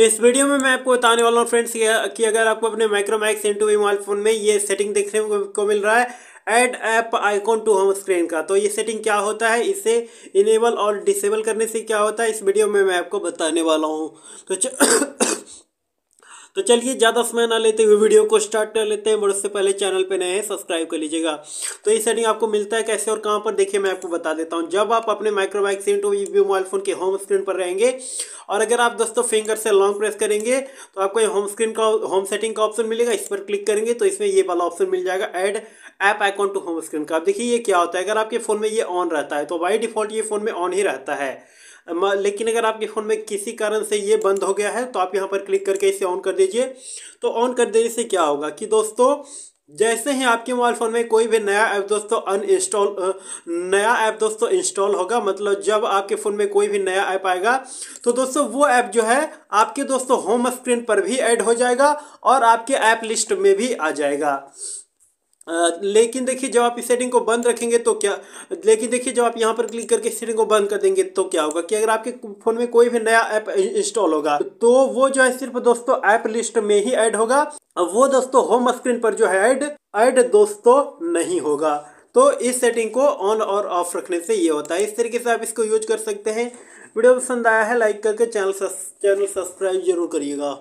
तो इस वीडियो में मैं आपको बताने वाला हूँ फ्रेंड्स कि अगर आपको अपने Micromax N two mobile phone में ये सेटिंग देखने को मिल रहा है add app icon to home screen का तो ये सेटिंग क्या होता है इसे इनेबल और डिसेबल करने से क्या होता है इस वीडियो में मैं आपको बताने वाला हूँ तो तो चलिए ज़्यादा समय ना लेते हुए वीडियो को स्टार्ट कर लेते हैं और उससे पहले चैनल पर नए हैं सब्सक्राइब कर लीजिएगा तो ये सेटिंग आपको मिलता है कैसे और कहां पर देखिए मैं आपको बता देता हूं जब आप अपने Micromax two V mobile phone के होम स्क्रीन पर रहेंगे और अगर आप दोस्तों फिंगर से लॉन्ग प्रेस करेंगे तो आपको ये होम स्क्रीन का होम सेटिंग का ऑप्शन मिलेगा इस पर क्लिक करेंगे तो इसमें ये वाला ऑप्शन मिल जाएगा add app icon to home screen का आप देखिए ये क्या होता है अगर आपके फ़ोन में ये ऑन रहता है तो बाई डिफ़ॉल्ट ये फ़ोन में ऑन ही रहता है लेकिन अगर आपके फ़ोन में किसी कारण से ये बंद हो गया है तो आप यहाँ पर क्लिक करके इसे ऑन कर दीजिए तो ऑन कर देने से क्या होगा कि दोस्तों जैसे ही आपके मोबाइल फ़ोन में कोई भी नया ऐप दोस्तों अनइंस्टॉल नया ऐप दोस्तों इंस्टॉल होगा मतलब जब आपके फ़ोन में कोई भी नया ऐप आएगा तो दोस्तों वो ऐप जो है आपके दोस्तों होम स्क्रीन पर भी ऐड हो जाएगा और आपके ऐप लिस्ट में भी आ जाएगा लेकिन देखिए जब आप इस सेटिंग को बंद रखेंगे तो क्या लेकिन देखिए जब आप यहाँ पर क्लिक करके सेटिंग को बंद कर देंगे तो क्या होगा कि अगर आपके फ़ोन में कोई भी नया ऐप इंस्टॉल होगा तो वो जो है सिर्फ दोस्तों ऐप लिस्ट में ही ऐड होगा वो दोस्तों होम स्क्रीन पर जो है ऐड ऐड दोस्तों नहीं होगा तो इस सेटिंग को ऑन और ऑफ रखने से ये होता है इस तरीके से आप इसको यूज कर सकते हैं वीडियो पसंद आया है लाइक करके चैनल चैनल सब्सक्राइब जरूर करिएगा